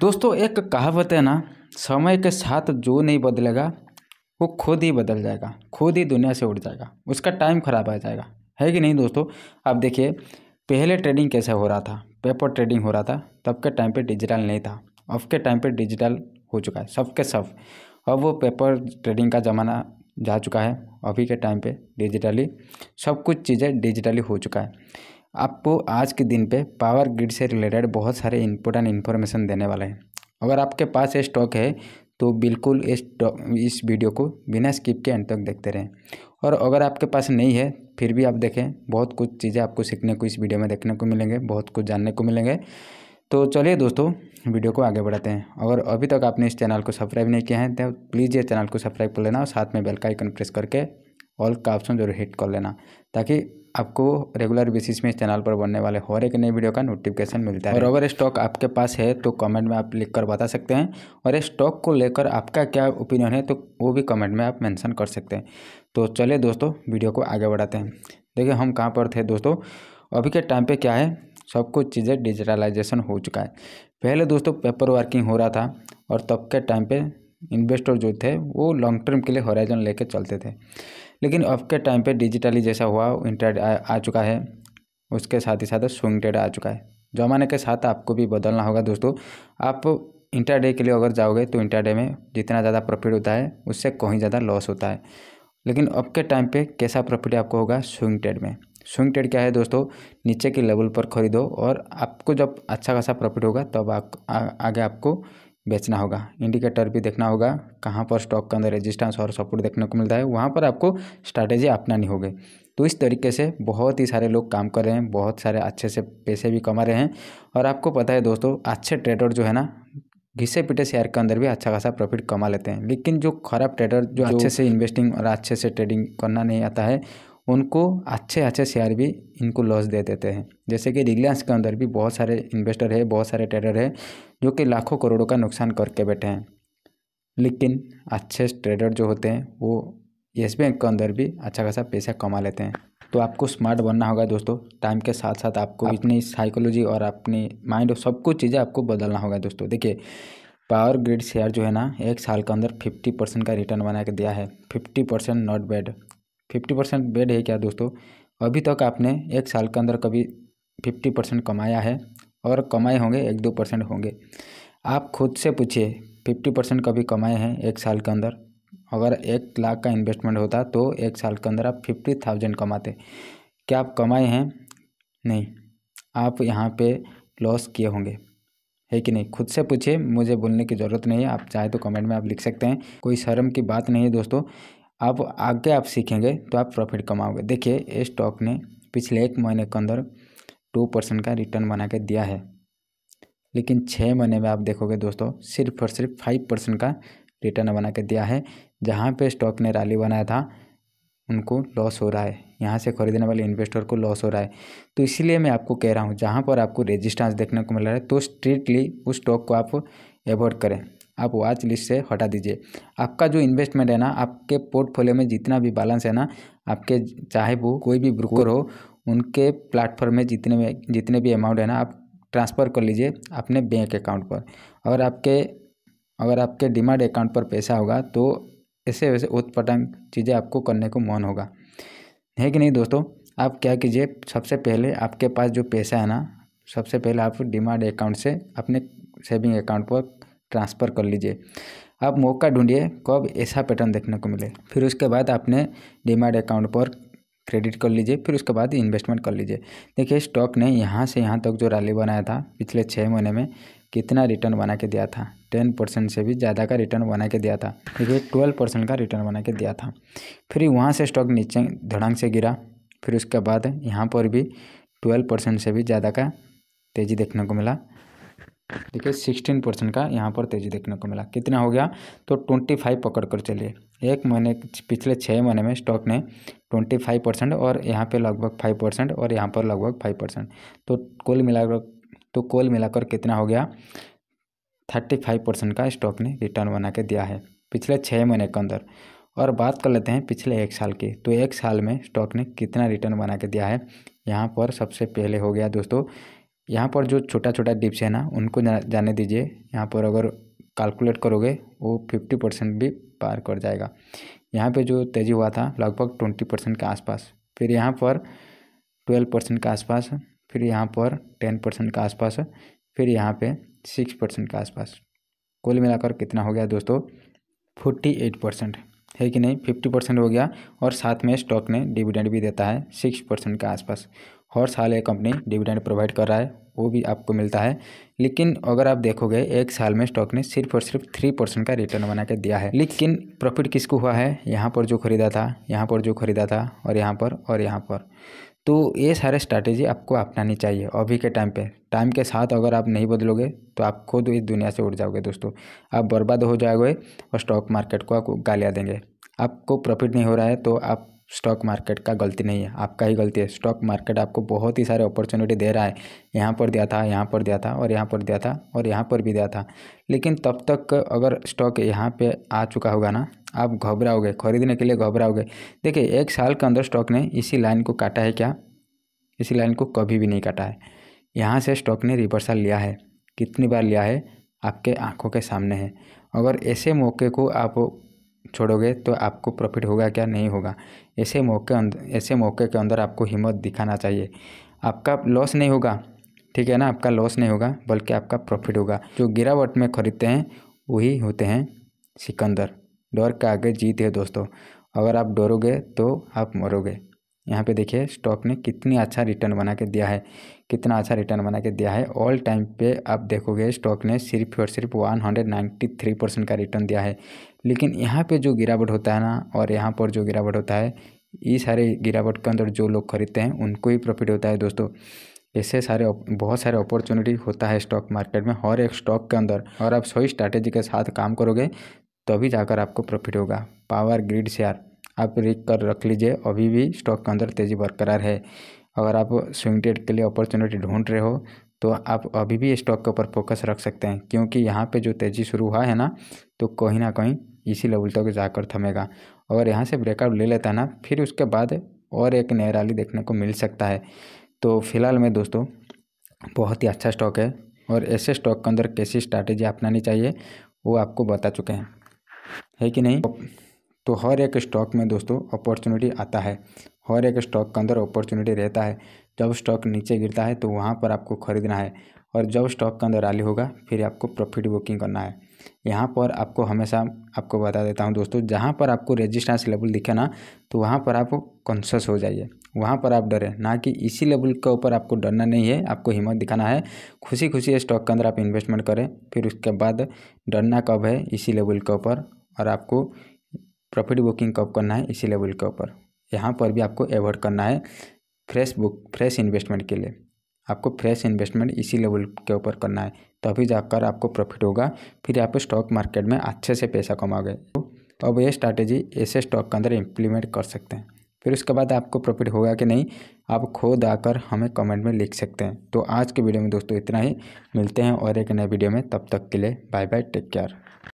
दोस्तों एक कहावत है ना समय के साथ जो नहीं बदलेगा वो खुद ही बदल जाएगा खुद ही दुनिया से उठ जाएगा उसका टाइम ख़राब आ जाएगा है कि नहीं दोस्तों आप देखिए पहले ट्रेडिंग कैसे हो रहा था पेपर ट्रेडिंग हो रहा था तब के टाइम पे डिजिटल नहीं था अब के टाइम पे डिजिटल हो चुका है सब के सब अब वो पेपर ट्रेडिंग का ज़माना जा चुका है अभी के टाइम पे डिजिटली सब कुछ चीज़ें डिजिटली हो चुका है आपको आज के दिन पे पावर ग्रिड से रिलेटेड बहुत सारे इम्पोर्टेंट इन्फॉर्मेशन देने वाले हैं अगर आपके पास ये स्टॉक है तो बिल्कुल इस इस वीडियो को बिना स्किप के एंड तक देखते रहें और अगर आपके पास नहीं है फिर भी आप देखें बहुत कुछ चीज़ें आपको सीखने को इस वीडियो में देखने को मिलेंगे बहुत कुछ जानने को मिलेंगे तो चलिए दोस्तों वीडियो को आगे बढ़ाते हैं अगर अभी तक आपने इस चैनल को सब्सक्राइब नहीं किया है तो प्लीज़ ये चैनल को सब्सक्राइब कर लेना और साथ में बेल का आइकन प्रेस करके ऑल का ऑप्शन जरूर हिट कर लेना ताकि आपको रेगुलर बेसिस में इस चैनल पर बनने वाले हर एक नई वीडियो का नोटिफिकेशन मिलता है और अगर स्टॉक आपके पास है तो कमेंट में आप लिख कर बता सकते हैं और इस स्टॉक को लेकर आपका क्या ओपिनियन है तो वो भी कमेंट में आप मेंशन कर सकते हैं तो चलिए दोस्तों वीडियो को आगे बढ़ाते हैं देखिए हम कहाँ पर थे दोस्तों अभी के टाइम पर क्या है सब कुछ चीज़ें डिजिटलाइजेशन हो चुका है पहले दोस्तों पेपर वर्किंग हो रहा था और तब के टाइम पर इन्वेस्टर जो थे वो लॉन्ग टर्म के लिए होराइजन लेके चलते थे लेकिन अब के टाइम पे डिजिटली जैसा हुआ इंटरेट आ, आ चुका है उसके साथ ही साथ स्विंग ट्रेड आ चुका है जमाने के साथ आपको भी बदलना होगा दोस्तों आप इंटरडे के लिए अगर जाओगे तो इंटरडे में जितना ज़्यादा प्रॉफिट होता है उससे कहीं ज़्यादा लॉस होता है लेकिन अब के टाइम पे कैसा प्रॉफिट आपको होगा स्विंग ट्रेड में स्विंग ट्रेड क्या है दोस्तों नीचे के लेवल पर खरीदो और आपको जब अच्छा खासा प्रॉफिट होगा तब तो आप आगे आपको बेचना होगा इंडिकेटर भी देखना होगा कहाँ पर स्टॉक के अंदर रेजिस्टेंस और सपोर्ट देखने को मिलता है वहाँ पर आपको स्ट्रैटेजी अपनानी होगी तो इस तरीके से बहुत ही सारे लोग काम कर रहे हैं बहुत सारे अच्छे से पैसे भी कमा रहे हैं और आपको पता है दोस्तों अच्छे ट्रेडर जो है ना घिसे पिटे शेयर के अंदर भी अच्छा खासा प्रॉफिट कमा लेते हैं लेकिन जो खराब ट्रेडर जो अच्छे से इन्वेस्टिंग और अच्छे से ट्रेडिंग करना नहीं आता है उनको अच्छे अच्छे शेयर भी इनको लॉस दे देते हैं जैसे कि रिलायंस के अंदर भी बहुत सारे इन्वेस्टर है बहुत सारे ट्रेडर है जो कि लाखों करोड़ों का नुकसान करके बैठे हैं लेकिन अच्छे ट्रेडर जो होते हैं वो येस बैंक के अंदर भी अच्छा खासा पैसा कमा लेते हैं तो आपको स्मार्ट बनना होगा दोस्तों टाइम के साथ साथ आपको अपनी साइकोलॉजी और अपनी माइंड और सब कुछ चीज़ें आपको बदलना होगा दोस्तों देखिए पावर ग्रिड शेयर जो है ना एक साल के अंदर फिफ्टी परसेंट का रिटर्न बना के दिया है fifty percent not bad fifty percent bad है क्या दोस्तों अभी तक आपने एक साल के अंदर कभी फिफ्टी परसेंट कमाया है और कमाए होंगे एक दो परसेंट होंगे आप खुद से पूछिए फिफ्टी परसेंट कभी कमाए हैं एक साल के अंदर अगर एक लाख का इन्वेस्टमेंट होता तो एक साल के अंदर आप फिफ्टी थाउजेंड कमाते क्या आप कमाए हैं नहीं आप यहाँ पे लॉस किए होंगे है कि नहीं खुद से पूछिए मुझे बोलने की ज़रूरत नहीं है आप चाहे तो कमेंट में आप लिख सकते हैं कोई शर्म की बात नहीं है दोस्तों आप आगे आप सीखेंगे तो आप प्रॉफिट कमाओगे देखिए ये स्टॉक ने पिछले एक महीने के अंदर टू परसेंट का रिटर्न बना के दिया है लेकिन छः महीने में आप देखोगे दोस्तों सिर्फ और सिर्फ फाइव परसेंट का रिटर्न बना के दिया है जहाँ पे स्टॉक ने रैली बनाया था उनको लॉस हो रहा है यहाँ से खरीदने वाले इन्वेस्टर को लॉस हो रहा है तो इसीलिए मैं आपको कह रहा हूँ जहाँ पर आपको रेजिस्टेंस देखने को मिल रहा है तो स्ट्रिक्टली उस स्टॉक को आप एवॉड करें आप वॉच लिस्ट से हटा दीजिए आपका जो इन्वेस्टमेंट है ना आपके पोर्टफोलियो में जितना भी बैलेंस है ना आपके चाहे वो कोई भी ब्रोकर हो उनके प्लेटफॉर्म में जितने में जितने भी अमाउंट है ना आप ट्रांसफ़र कर लीजिए अपने बैंक अकाउंट पर और आपके अगर आपके डिमांड अकाउंट पर पैसा होगा तो ऐसे वैसे उत्पटंग चीज़ें आपको करने को मन होगा है कि नहीं दोस्तों आप क्या कीजिए सबसे पहले आपके पास जो पैसा है ना सबसे पहले आप डिमांड अकाउंट से अपने सेविंग अकाउंट पर ट्रांसफ़र कर लीजिए आप मौका ढूंढिए कब ऐसा पैटर्न देखने को मिले फिर उसके बाद आपने डिमार्ट अकाउंट पर क्रेडिट कर लीजिए फिर उसके बाद इन्वेस्टमेंट कर लीजिए देखिए स्टॉक ने यहाँ से यहाँ तक जो रैली बनाया था पिछले छः महीने में कितना रिटर्न बना के दिया था टेन परसेंट से भी ज़्यादा का रिटर्न बना के दिया था देखिए ट्वेल्व परसेंट का रिटर्न बना के दिया था फिर वहाँ से स्टॉक नीचे धड़ंग से गिरा फिर उसके बाद यहाँ पर भी ट्वेल्व परसेंट से भी ज़्यादा का तेज़ी देखने को मिला देखिए सिक्सटीन परसेंट का यहाँ पर तेज़ी देखने को मिला कितना हो गया तो ट्वेंटी फाइव पकड़ कर चलिए एक महीने पिछले छः महीने में स्टॉक ने ट्वेंटी फाइव परसेंट और यहाँ पे लगभग फाइव परसेंट और यहाँ पर लगभग फाइव परसेंट तो कुल मिलाकर तो कुल मिलाकर कितना हो गया थर्टी फाइव परसेंट का स्टॉक ने रिटर्न बना के दिया है पिछले छः महीने के अंदर और बात कर लेते हैं पिछले एक साल की तो एक साल में स्टॉक ने कितना रिटर्न बना के दिया है यहाँ पर सबसे पहले हो गया दोस्तों यहाँ पर जो छोटा छोटा डिप्स है ना उनको जाने दीजिए यहाँ पर अगर कैलकुलेट करोगे वो फिफ्टी परसेंट भी पार कर जाएगा यहाँ पे जो तेज़ी हुआ था लगभग ट्वेंटी परसेंट के आसपास फिर यहाँ पर ट्वेल्व परसेंट के आसपास फिर यहाँ पर टेन परसेंट के आसपास फिर यहाँ पे सिक्स परसेंट के आसपास कुल मिलाकर कितना हो गया दोस्तों फोर्टी एट परसेंट है कि नहीं फिफ्टी परसेंट हो गया और साथ में स्टॉक ने डिविडेंड भी देता है सिक्स परसेंट के आसपास हर साल एक कंपनी डिविडेंड प्रोवाइड कर रहा है वो भी आपको मिलता है लेकिन अगर आप देखोगे एक साल में स्टॉक ने सिर्फ और सिर्फ थ्री परसेंट का रिटर्न बना के दिया है लेकिन प्रॉफिट किसको हुआ है यहाँ पर जो खरीदा था यहाँ पर जो खरीदा था और यहाँ पर और यहाँ पर तो ये सारे स्ट्रैटेजी आपको अपनानी चाहिए अभी के टाइम पे टाइम के साथ अगर आप नहीं बदलोगे तो आप खुद इस दुनिया से उड़ जाओगे दोस्तों आप बर्बाद हो जाओगे और स्टॉक मार्केट को आपको गालियाँ देंगे आपको प्रॉफिट नहीं हो रहा है तो आप स्टॉक मार्केट का गलती नहीं है आपका ही गलती है स्टॉक मार्केट आपको बहुत ही सारे अपॉर्चुनिटी दे रहा है यहाँ पर दिया था यहाँ पर दिया था और यहाँ पर दिया था और यहाँ पर भी दिया था लेकिन तब तक अगर स्टॉक यहाँ पे आ चुका होगा ना आप घबराओगे खरीदने के लिए घबराओगे देखिए एक साल के अंदर स्टॉक ने इसी लाइन को काटा है क्या इसी लाइन को कभी भी नहीं काटा है यहाँ से स्टॉक ने रिवर्सल लिया है कितनी बार लिया है आपके आंखों के सामने है अगर ऐसे मौके को आप छोड़ोगे तो आपको प्रॉफिट होगा क्या नहीं होगा ऐसे मौके ऐसे मौके के अंदर आपको हिम्मत दिखाना चाहिए आपका लॉस नहीं होगा ठीक है ना आपका लॉस नहीं होगा बल्कि आपका प्रॉफिट होगा जो गिरावट में खरीदते हैं वही होते हैं सिकंदर डर के आगे जीत है दोस्तों अगर आप डरोगे तो आप मरोगे यहाँ पे देखिए स्टॉक ने कितनी अच्छा रिटर्न बना के दिया है कितना अच्छा रिटर्न बना के दिया है ऑल टाइम पे आप देखोगे स्टॉक ने सिर्फ और सिर्फ one hundred ninety three percent का रिटर्न दिया है लेकिन यहाँ पे जो गिरावट होता है ना और यहाँ पर जो गिरावट होता है ये सारे गिरावट के अंदर जो लोग खरीदते हैं उनको ही प्रॉफिट होता है दोस्तों ऐसे सारे बहुत सारे अपॉर्चुनिटी होता है स्टॉक मार्केट में हर एक स्टॉक के अंदर और आप सही स्ट्रैटेजी के साथ काम करोगे तभी जाकर आपको प्रॉफिट होगा पावर ग्रिड शेयर आप रिक कर रख लीजिए अभी भी स्टॉक के अंदर तेज़ी बरकरार है अगर आप स्विंग ट्रेड के लिए अपॉर्चुनिटी ढूंढ रहे हो तो आप अभी भी स्टॉक के ऊपर फोकस रख सकते हैं क्योंकि यहाँ पे जो तेज़ी शुरू हुआ है ना तो कहीं ना कहीं इसी लेवल तक जाकर थमेगा और यहाँ से ब्रेकआउट ले लेता है ना फिर उसके बाद और एक नया रैली देखने को मिल सकता है तो फिलहाल में दोस्तों बहुत ही अच्छा स्टॉक है और ऐसे स्टॉक के अंदर कैसी स्ट्रैटेजी अपनानी चाहिए वो आपको बता चुके हैं है कि नहीं तो हर एक स्टॉक में दोस्तों अपॉर्चुनिटी आता है हर एक स्टॉक के अंदर अपॉर्चुनिटी रहता है जब स्टॉक नीचे गिरता है तो वहाँ पर आपको खरीदना है और जब स्टॉक के अंदर रैली होगा फिर आपको प्रॉफिट बुकिंग करना है यहाँ पर आपको हमेशा आपको बता देता हूँ दोस्तों जहाँ पर आपको रेजिस्टेंस लेवल दिखे ना तो वहाँ पर आप कॉन्शस हो जाइए वहाँ पर आप डरें ना कि इसी लेवल के ऊपर आपको डरना नहीं है आपको हिम्मत दिखाना है खुशी खुशी स्टॉक के अंदर आप इन्वेस्टमेंट करें फिर उसके बाद डरना कब है इसी लेवल के ऊपर और आपको प्रॉफिट बुकिंग कब करना है इसी लेवल के ऊपर यहाँ पर भी आपको एवॉड करना है फ्रेश बुक फ्रेश इन्वेस्टमेंट के लिए आपको फ्रेश इन्वेस्टमेंट इसी लेवल के ऊपर करना है तभी जाकर आपको प्रॉफिट होगा फिर आप स्टॉक मार्केट में अच्छे से पैसा कमाओगे तो अब ये स्ट्रैटेजी ऐसे स्टॉक के अंदर इम्प्लीमेंट कर सकते हैं फिर उसके बाद आपको प्रॉफिट होगा कि नहीं आप खुद आकर हमें कमेंट में लिख सकते हैं तो आज के वीडियो में दोस्तों इतना ही मिलते हैं और एक नए वीडियो में तब तक के लिए बाय बाय टेक केयर